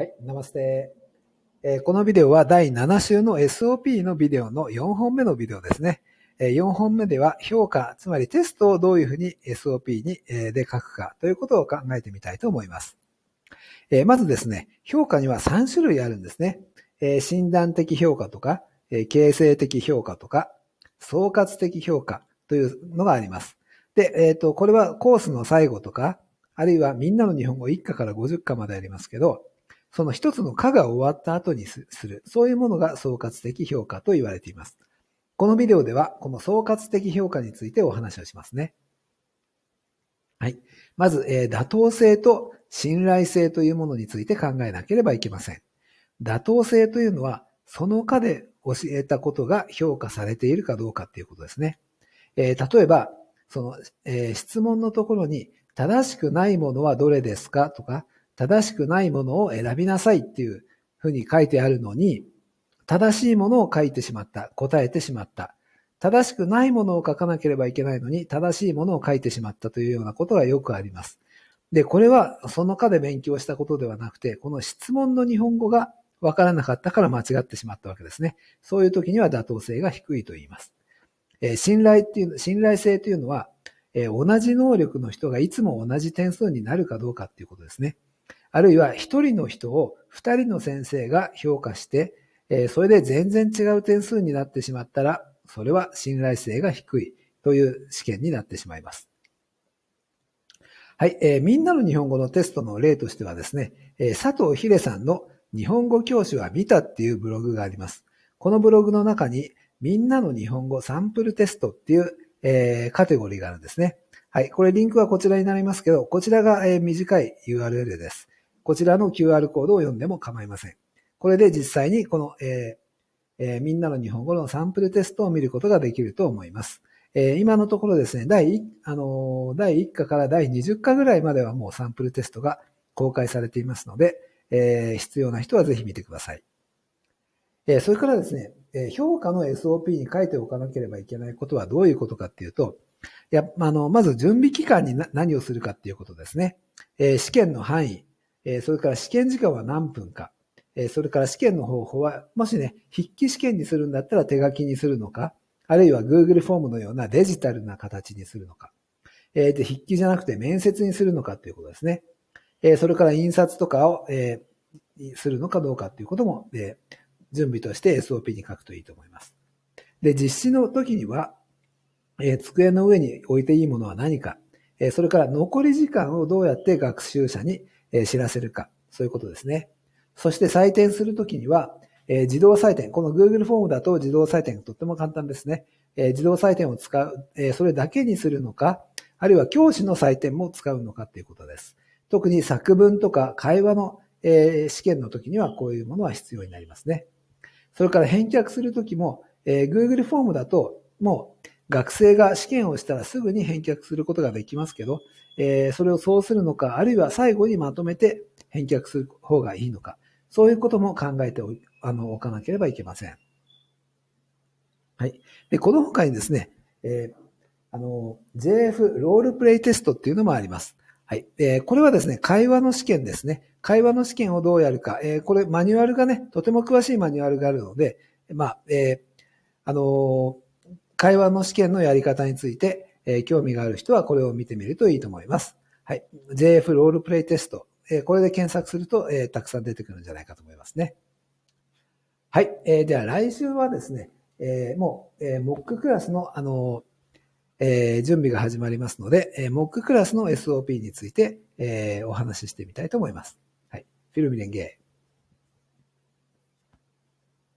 はい、ナマステ。えー、このビデオは第7週の SOP のビデオの4本目のビデオですね。えー、4本目では評価、つまりテストをどういうふうに SOP に、えー、で書くかということを考えてみたいと思います。えー、まずですね、評価には3種類あるんですね。え診断的評価とか、え形成的評価とか、総括的評価というのがあります。で、えっ、と、これはコースの最後とか、あるいはみんなの日本語1課から50課までありますけど、その一つの課が終わった後にする、そういうものが総括的評価と言われています。このビデオでは、この総括的評価についてお話をしますね。はい。まず、えー、妥当性と信頼性というものについて考えなければいけません。妥当性というのは、その課で教えたことが評価されているかどうかということですね。えー、例えば、その、えー、質問のところに、正しくないものはどれですかとか、正しくないものを選びなさいっていうふうに書いてあるのに、正しいものを書いてしまった。答えてしまった。正しくないものを書かなければいけないのに、正しいものを書いてしまったというようなことがよくあります。で、これはその科で勉強したことではなくて、この質問の日本語がわからなかったから間違ってしまったわけですね。そういう時には妥当性が低いと言います。えー、信頼っていう、信頼性というのは、えー、同じ能力の人がいつも同じ点数になるかどうかっていうことですね。あるいは一人の人を二人の先生が評価して、えそれで全然違う点数になってしまったら、それは信頼性が低いという試験になってしまいます。はい、えー、みんなの日本語のテストの例としてはですね、え佐藤秀さんの日本語教師は見たっていうブログがあります。このブログの中に、みんなの日本語サンプルテストっていう、えー、カテゴリーがあるんですね。はい。これリンクはこちらになりますけど、こちらが、えー、短い URL です。こちらの QR コードを読んでも構いません。これで実際にこの、えーえー、みんなの日本語のサンプルテストを見ることができると思います。えー、今のところですね、第 1,、あの第1課から第20課ぐらいまではもうサンプルテストが公開されていますので、えー、必要な人はぜひ見てください。えー、それからですね、えー、評価の SOP に書いておかなければいけないことはどういうことかっていうと、いやあのまず準備期間に何をするかっていうことですね。えー、試験の範囲、えそれから試験時間は何分か、えそれから試験の方法は、もしね、筆記試験にするんだったら手書きにするのか、あるいは Google フォームのようなデジタルな形にするのか、えで筆記じゃなくて面接にするのかということですね。えそれから印刷とかを、えするのかどうかということも、え準備として SOP に書くといいと思います。で、実施の時には、え机の上に置いていいものは何か、えそれから残り時間をどうやって学習者にえ知らせるか。そういうことですね。そして採点するときには、え自動採点。この Google フォームだと自動採点がとっても簡単ですね。え自動採点を使う、えそれだけにするのか、あるいは教師の採点も使うのかっていうことです。特に作文とか会話の、え試験のときにはこういうものは必要になりますね。それから返却するときも、え Google フォームだともう学生が試験をしたらすぐに返却することができますけど、えー、それをそうするのか、あるいは最後にまとめて返却する方がいいのか、そういうことも考えておあのおかなければいけません。はい。で、この他にですね、えー、あの、JF ロールプレイテストっていうのもあります。はい。えー、これはですね、会話の試験ですね。会話の試験をどうやるか。えー、これマニュアルがね、とても詳しいマニュアルがあるので、まあ、えー、あのー会話の試験のやり方について、えー、興味がある人はこれを見てみるといいと思います。はい。JF ロールプレイテスト。えー、これで検索すると、えー、たくさん出てくるんじゃないかと思いますね。はい。えー、では来週はですね、えー、もう、えー、モッククラスの、あのえー、準備が始まりますので、えー、モッククラスの SOP について、えー、お話ししてみたいと思います。はい。フィルミレンゲー。